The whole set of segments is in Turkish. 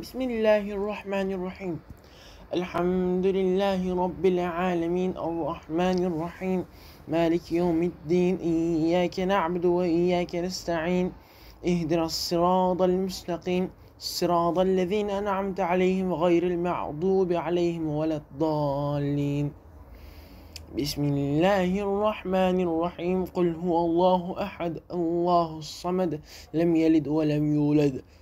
بسم الله الرحمن الرحيم الحمد لله رب العالمين الرحمن الرحيم مالك يوم الدين إياك نعبد وإياك نستعين اهدنا الصراط المستقيم صراط الذين أنعمت عليهم غير المعضوب عليهم ولا الضالين بسم الله الرحمن الرحيم قل هو الله أحد الله الصمد لم يلد ولم يولد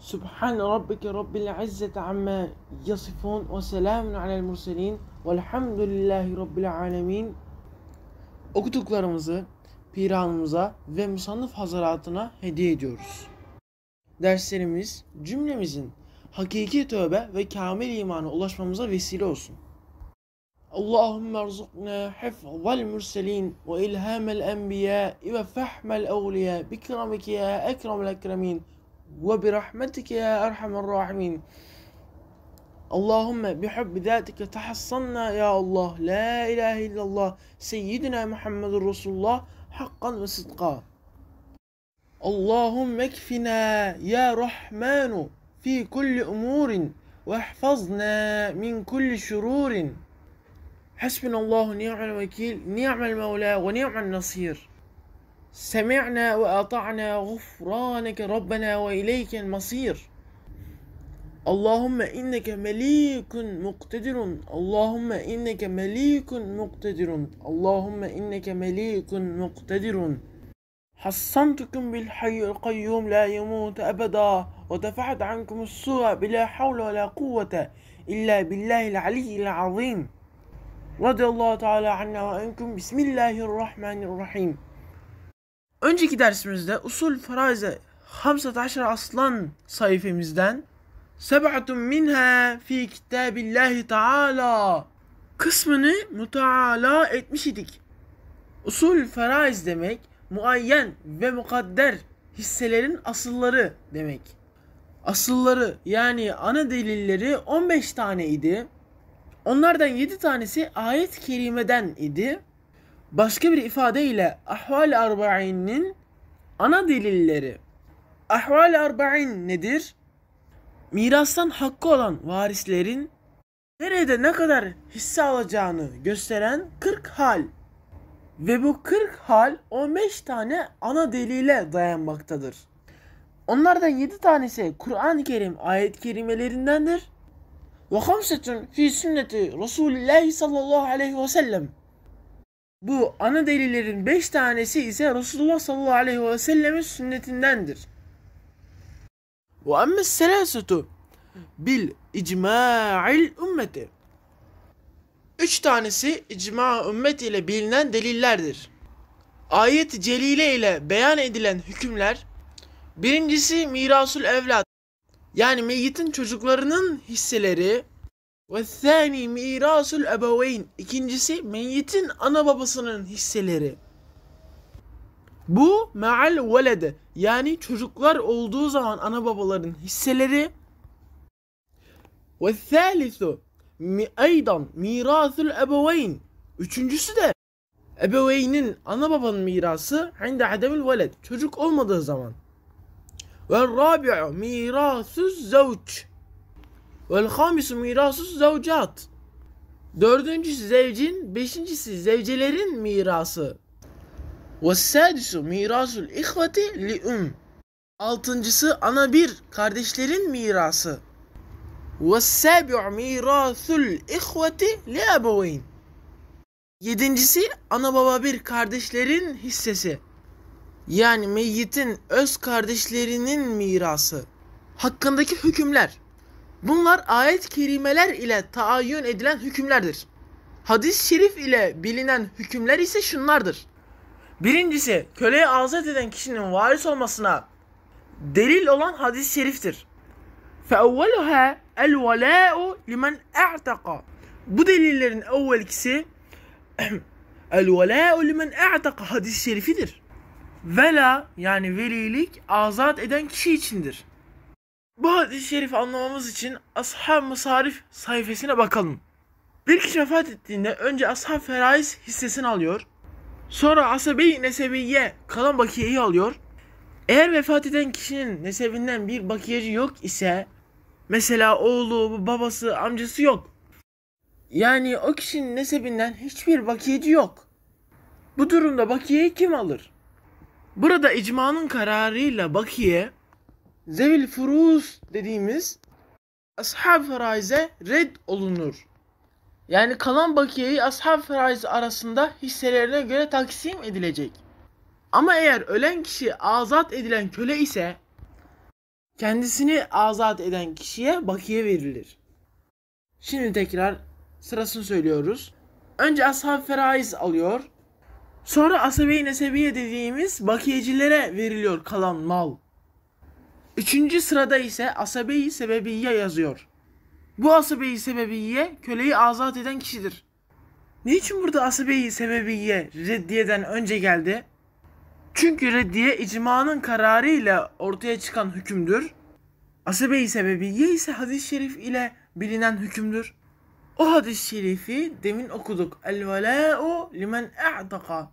Subhan rabbike rabbil izzeti amma yasifun ve selamun alel murselin velhamdülillahi rabbil alemin. Okuduklarımızı piranımıza ve musannıf hazaratına hediye ediyoruz. Derslerimiz cümlemizin hakiki tövbe ve kamil imana ulaşmamıza vesile olsun. Allahümme erzukna hifzal mürselin ve ilhamel enbiya ve fahmel evliya bikramike ya ekremel ekremin وبرحمتك يا أرحم الراحمين اللهم بحب ذاتك تحصنا يا الله لا إله إلا الله سيدنا محمد رسول الله حقا وصدقا اللهم اكفنا يا رحمن في كل أمور واحفظنا من كل شرور حسبنا الله نعم الوكيل نعم المولى ونعم النصير سمعنا وأطعنا غفرانك ربنا وإليك المصير اللهم إنك مليك مقتدر اللهم إنك مليك مقتدر اللهم إنك مليك مقتدر حصنتكم بالحي القيوم لا يموت أبدا ودفعت عنكم السوء بلا حول ولا قوة إلا بالله العلي العظيم رضي الله تعالى عنا وعنكم بسم الله الرحمن الرحيم Önceki dersimizde usul faraze Hamsat Aşar Aslan sayfamızdan Sebatun minha fi kitabillahi taala kısmını mutaala etmiş idik. Usul faraiz demek muayyen ve mukadder hisselerin asılları demek. Asılları yani ana delilleri 15 tane idi. Onlardan 7 tanesi ayet-i kerimeden idi. Başka bir ifadeyle ahval arba'inin ana delilleri. Ahval arba'in nedir? Mirastan hakkı olan varislerin nerede ne kadar hisse alacağını gösteren 40 hal. Ve bu 40 hal 15 tane ana delile dayanmaktadır. Onlardan 7 tanesi Kur'an-ı Kerim ayet-i kerimelerindendir. Ve kamsetun fi sünneti Resulullah sallallahu aleyhi ve sellem. Bu ana delillerin beş tanesi ise Resulullah sallallahu aleyhi ve sellemin sünnetindendir. Ve emme selasutu bil icma'il ümmeti. Üç tanesi icma ümmet ile bilinen delillerdir. Ayet-i celile ile beyan edilen hükümler birincisi mirasul evlat yani meyyitin çocuklarının hisseleri وَالثَّانِي مِيرَاسُ الْأَبَوَيْنِ İkincisi meyyitin ana babasının hisseleri. Bu me'al velede yani çocuklar olduğu zaman ana babaların hisseleri. وَالثَّالِثُ mi aydan mirasul ebeveyn. Üçüncüsü de ebeveynin ana babanın mirası inde ademil veled. Çocuk olmadığı zaman. Ve rabi'u mirasuz zevç. Vel hamis mirasus zevcat. Dördüncüsü zevcin, beşincisi zevcelerin mirası. Ve sadisu mirasul ihvati li um. Altıncısı ana bir kardeşlerin mirası. Ve sabi'u mirasul ihvati li ebeveyn. Yedincisi ana baba bir kardeşlerin hissesi. Yani meyyitin öz kardeşlerinin mirası. Hakkındaki hükümler. Bunlar ayet-i kerimeler ile taayyün edilen hükümlerdir. Hadis-i şerif ile bilinen hükümler ise şunlardır. Birincisi köleyi azat eden kişinin varis olmasına delil olan hadis-i şeriftir. فَاَوَّلُهَا الْوَلَاءُ لِمَنْ اَعْتَقَ Bu delillerin evvelkisi el-velâ'u limen e'taka hadis-i şerifidir. Vela yani velilik azat eden kişi içindir. Bu hadis-i şerifi anlamamız için Ashab-ı Sarif sayfasına bakalım. Bir kişi vefat ettiğinde önce Ashab-ı Feraiz hissesini alıyor. Sonra asabi nesebiye kalan bakiyeyi alıyor. Eğer vefat eden kişinin nesebinden bir bakiyeci yok ise mesela oğlu, babası, amcası yok. Yani o kişinin nesebinden hiçbir bakiyeci yok. Bu durumda bakiyeyi kim alır? Burada icmanın kararıyla bakiye zevil furuz dediğimiz ashab feraize red olunur. Yani kalan bakiyeyi ashab feraizi arasında hisselerine göre taksim edilecek. Ama eğer ölen kişi azat edilen köle ise kendisini azat eden kişiye bakiye verilir. Şimdi tekrar sırasını söylüyoruz. Önce ashab feraiz alıyor. Sonra asabeyi nesebiye dediğimiz bakiyecilere veriliyor kalan mal. Üçüncü sırada ise asabeyi sebebiye yazıyor. Bu asabeyi sebebiye köleyi azat eden kişidir. Niçin burada asabeyi sebebiye reddiyeden önce geldi? Çünkü reddiye icmanın kararı ile ortaya çıkan hükümdür. Asabeyi sebebiye ise hadis-i şerif ile bilinen hükümdür. O hadis-i şerifi demin okuduk. El velâ'u limen e'daka.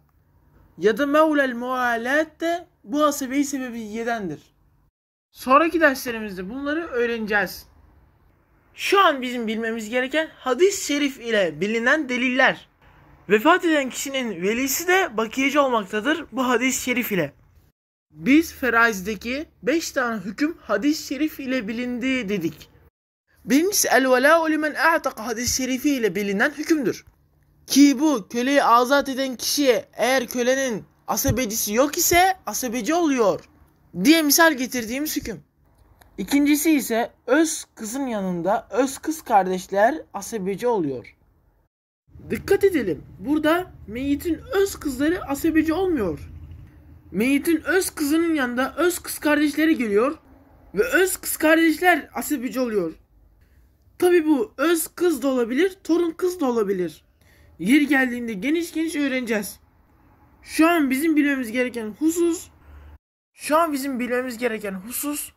Ya da mevlel mualâtte bu asabeyi sebebiyedendir. Sonraki derslerimizde bunları öğreneceğiz. Şu an bizim bilmemiz gereken hadis-i şerif ile bilinen deliller. Vefat eden kişinin velisi de bakiyeci olmaktadır bu hadis-i şerif ile. Biz feraizdeki 5 tane hüküm hadis-i şerif ile bilindi dedik. Birincisi el velâ limen a'taka hadis-i şerifi ile bilinen hükümdür. Ki bu köleyi azat eden kişiye eğer kölenin asabecisi yok ise asabeci oluyor diye misal getirdiğimiz hüküm. İkincisi ise öz kızın yanında öz kız kardeşler asebeci oluyor. Dikkat edelim. Burada meyitin öz kızları asebeci olmuyor. Meyitin öz kızının yanında öz kız kardeşleri geliyor ve öz kız kardeşler asebeci oluyor. Tabi bu öz kız da olabilir, torun kız da olabilir. Yeri geldiğinde geniş geniş öğreneceğiz. Şu an bizim bilmemiz gereken husus şu an bizim bilmemiz gereken husus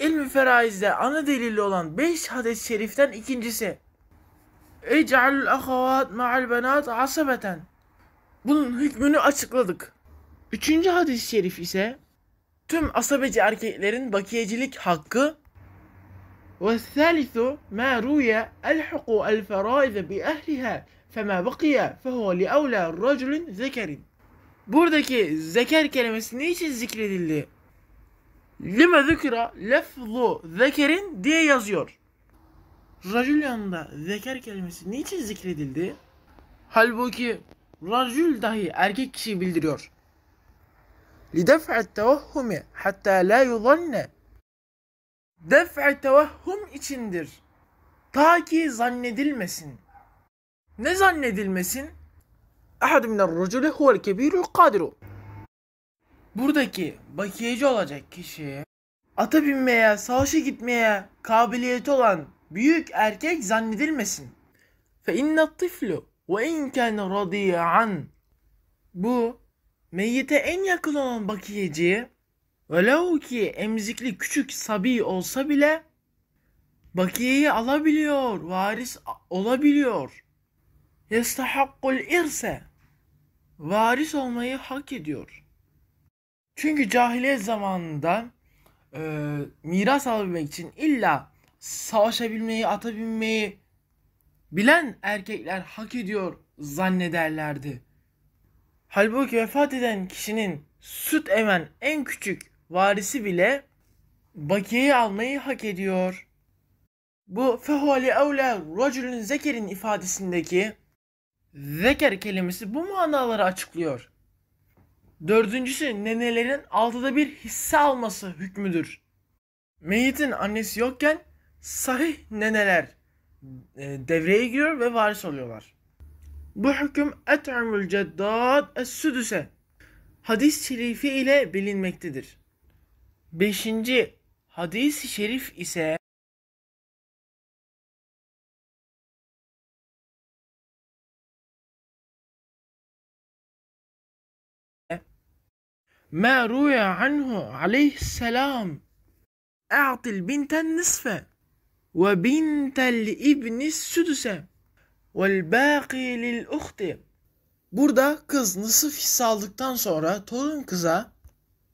ilmi feraizde ana delili olan 5 hadis-i şeriften ikincisi. Ecalül ahavat ma'al benat asabeten. Bunun hükmünü açıkladık. Üçüncü hadis-i şerif ise tüm asabeci erkeklerin bakiyecilik hakkı ve salisu ma ruya elhuku el feraize bi ehliha fema bakiya fehu li evla racülün zekerin. Buradaki zeker kelimesi niçin zikredildi? Lime zikra lefzu zekerin diye yazıyor. Racül yanında zeker kelimesi niçin zikredildi? Halbuki racül dahi erkek kişiyi bildiriyor. لِدَفْعَ التَّوَهُّمِ hatta la يُظَنَّ Def'e tevahhum içindir. Ta ki zannedilmesin. Ne zannedilmesin? ahad minen rucule huvel kebirul kadiru. Buradaki bakiyeci olacak kişi ata binmeye, savaşa gitmeye kabiliyeti olan büyük erkek zannedilmesin. Fe inne tiflu ve in kana radiyan. Bu meyyite en yakın olan Bakiyeci, velev ki emzikli küçük sabi olsa bile bakiyeyi alabiliyor, varis olabiliyor. Yestahakkul irse varis olmayı hak ediyor. Çünkü cahiliyet zamanında e, miras alabilmek için illa savaşabilmeyi, atabilmeyi bilen erkekler hak ediyor zannederlerdi. Halbuki vefat eden kişinin süt emen en küçük varisi bile bakiyeyi almayı hak ediyor. Bu fehuali evle racülün zekerin ifadesindeki Zeker kelimesi bu manaları açıklıyor. Dördüncüsü nenelerin altıda bir hisse alması hükmüdür. Meyitin annesi yokken sahih neneler e, devreye giriyor ve varis oluyorlar. Bu hüküm et'amül ceddad es-südüse hadis şerifi ile bilinmektedir. Beşinci hadis-i şerif ise ما روي عنه عليه السلام ve bintel النصف وبنت الابن السدس lil للأخت Burada kız nısıf hisse aldıktan sonra torun kıza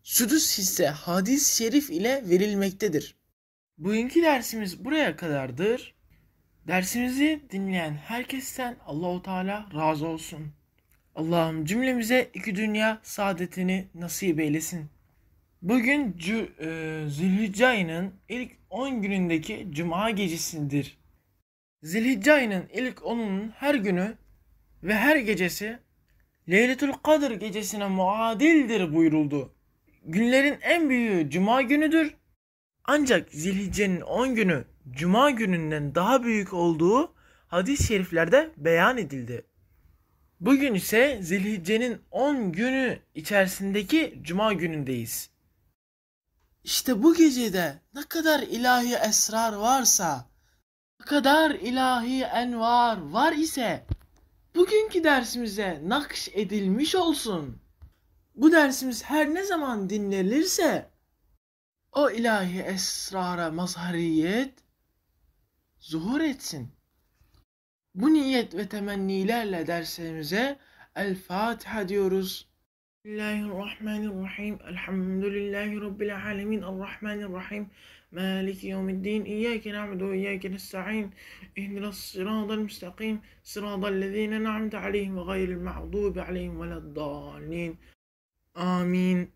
südüs hisse hadis-i şerif ile verilmektedir. Bugünkü dersimiz buraya kadardır. Dersimizi dinleyen herkesten Allahu Teala razı olsun. Allah'ım cümlemize iki dünya saadetini nasip eylesin. Bugün C- e, Zülhicce ayının ilk 10 günündeki cuma gecesidir. Zilhicce ayının ilk 10'unun her günü ve her gecesi Leyletül Kadir gecesine muadildir buyuruldu. Günlerin en büyüğü cuma günüdür. Ancak Zilhicce'nin 10 günü cuma gününden daha büyük olduğu hadis-i şeriflerde beyan edildi. Bugün ise Zilhicce'nin 10 günü içerisindeki Cuma günündeyiz. İşte bu gecede ne kadar ilahi esrar varsa, ne kadar ilahi envar var ise bugünkü dersimize nakş edilmiş olsun. Bu dersimiz her ne zaman dinlenirse o ilahi esrara mazhariyet zuhur etsin. Bu niyet ve temennilerle derslerimize El Fatiha diyoruz. Bismillahirrahmanirrahim. Elhamdülillahi Rabbil alemin. Errahmanirrahim. مالك يوم الدين إياك نعبد وإياك نستعين اهدنا الصراط المستقيم صراط الذين نعمت عليهم غير المعضوب عليهم ولا الضالين آمين